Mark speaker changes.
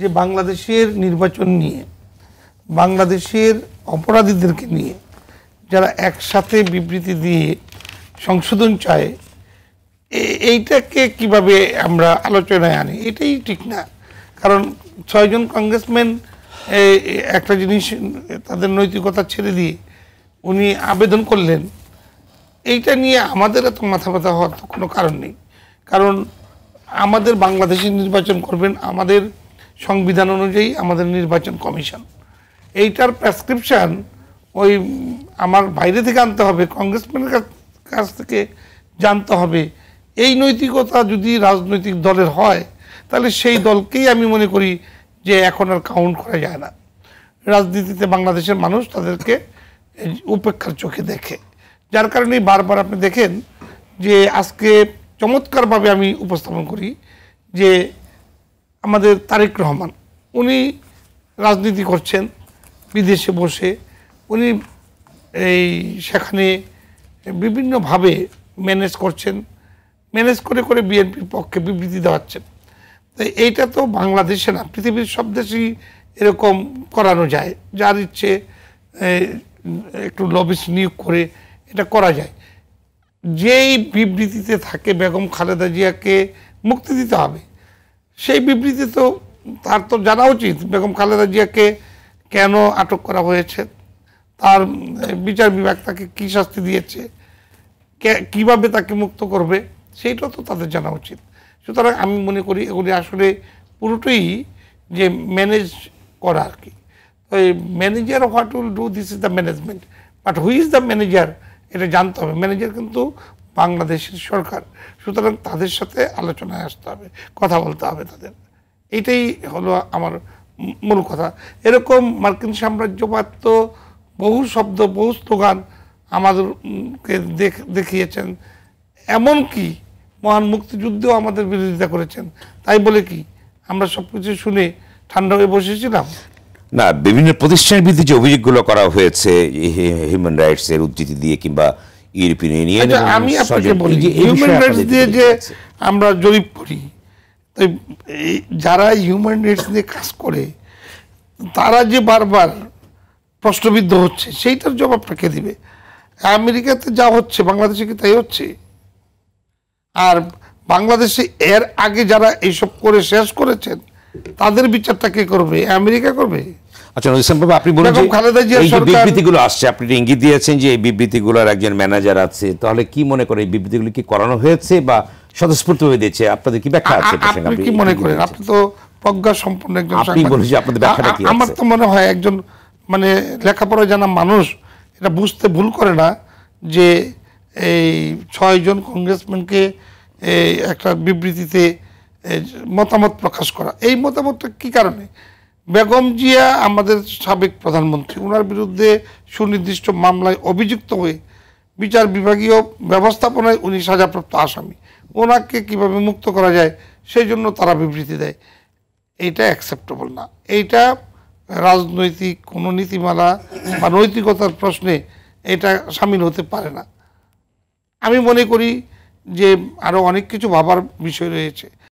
Speaker 1: যে বাংলাদেশের নির্বাচন নিয়ে বাংলাদেশের অপরাধীদেরকে নিয়ে যারা একসাথে বিবৃতি দিয়ে সংশোধন চায় এইটাকে কিভাবে আমরা আলোচনায় আনি এটাই ঠিক না কারণ ছয়জন কংগ্রেসম্যান একটা জিনিস তাদের নৈতিকতা ছেড়ে দিয়ে উনি আবেদন করলেন এইটা নিয়ে আমাদের এত মাথা ব্যথা হওয়ার কোনো কারণ নেই কারণ আমাদের বাংলাদেশে নির্বাচন করবেন আমাদের সংবিধান অনুযায়ী আমাদের নির্বাচন কমিশন এইটার প্রেসক্রিপশান ওই আমার বাইরে থেকে আনতে হবে কংগ্রেসম্যানের কাছ থেকে জানতে হবে এই নৈতিকতা যদি রাজনৈতিক দলের হয় তাহলে সেই দলকেই আমি মনে করি যে এখন আর কাউন্ট করা যায় না রাজনীতিতে বাংলাদেশের মানুষ তাদেরকে উপেক্ষার চোখে দেখে যার কারণেই বারবার আপনি দেখেন যে আজকে চমৎকারভাবে আমি উপস্থাপন করি যে আমাদের তারেক রহমান উনি রাজনীতি করছেন বিদেশে বসে উনি এই সেখানে বিভিন্নভাবে ম্যানেজ করছেন ম্যানেজ করে করে বিএনপির পক্ষে বিবৃতি দেওয়াচ্ছেন তাই এইটা তো বাংলাদেশে না পৃথিবীর সব দেশেই এরকম করানো যায় যার ইচ্ছে একটু লবিস নিয়োগ করে এটা করা যায় যেই বিবৃতিতে থাকে বেগম খালেদা জিয়াকে মুক্তি দিতে হবে সেই বিবৃতি তো তার তো জানা উচিত বেগম খালেদা জিয়াকে কেন আটক করা হয়েছে তার বিচার বিভাগ তাকে কী শাস্তি দিয়েছে কিভাবে তাকে মুক্ত করবে সেইটা তো তাদের জানা উচিত সুতরাং আমি মনে করি এগুলি আসলে পুরোটাই যে ম্যানেজ করা আর কি ওই manager what will do this is the management but who is the manager এটা জানতে হবে ম্যানেজার কিন্তু বাংলাদেশের সরকার সুতরাং তাদের সাথে আলোচনায় আসতে হবে কথা বলতে হবে তাদের এইটাই হলো আমার মূল কথা এরকম মার্কিন সাম্রাজ্যবাদ তো বহু শব্দ বহু স্লোগান আমাদেরকে দেখিয়েছেন এমন কি মহান মুক্তিযুদ্ধেও আমাদের বিরোধিতা করেছেন তাই বলে কি আমরা সব কিছু শুনে ঠান্ডা হয়ে বসেছিলাম
Speaker 2: না বিভিন্ন প্রতিষ্ঠানের বিরুদ্ধে যে অভিযোগগুলো করা হয়েছে হিউম্যান রাইটসের উদ্ধৃতি দিয়ে কিংবা ইউরোপিয়ান ইউনিয়ন আচ্ছা, আমি আপনাকে বলি যে হিউম্যান রাইটস
Speaker 1: দিয়ে যে আমরা জরিপ করি যারা হিউম্যান রাইটস নিয়ে কাজ করে তারা যে বারবার প্রশ্নবিদ্ধ হচ্ছে সেইটার জবাবটা কে দিবে আমেরিকাতে যা হচ্ছে বাংলাদেশে কি তাই হচ্ছে আর বাংলাদেশে এর আগে যারা এইসব করে শেষ করেছেন তাদের বিচারটা কে করবে আমেরিকা করবে আচ্ছা আপনি বলুন বিবৃতিগুলো আসছে
Speaker 2: আপনি ইঙ্গিত দিয়েছেন যে এই বিবৃতিগুলোর একজন ম্যানেজার আছে তাহলে কি মনে করে এই বিবৃতিগুলো কি করানো হয়েছে বা দিয়েছে আপনাদের কি ব্যাখ্যা আছে আপনি কি মনে করেন আপনি
Speaker 1: তো প্রজ্ঞা সম্পন্ন একজন আপনি বলুন যে আপনাদের ব্যাখ্যাটা কি আমার তো মনে হয় একজন মানে লেখাপড়া জানা মানুষ এটা বুঝতে ভুল করে না যে এই ছয়জন কংগ্রেসম্যানকে একটা বিবৃতিতে মতামত প্রকাশ করা এই মতামতটা কি কারণে বেগম জিয়া আমাদের সাবেক প্রধানমন্ত্রী ওনার বিরুদ্ধে সুনির্দিষ্ট মামলায় অভিযুক্ত হয়ে বিচার বিভাগীয় ব্যবস্থাপনায় উনি সাজাপ্রাপ্ত আসামি ওনাকে কিভাবে মুক্ত করা যায় সেই জন্য তারা বিবৃতি দেয় এইটা অ্যাকসেপ্টেবল না এইটা রাজনৈতিক কোনো নীতিমালা বা নৈতিকতার প্রশ্নে এটা সামিল হতে পারে না আমি মনে করি যে আরও অনেক কিছু ভাবার বিষয় রয়েছে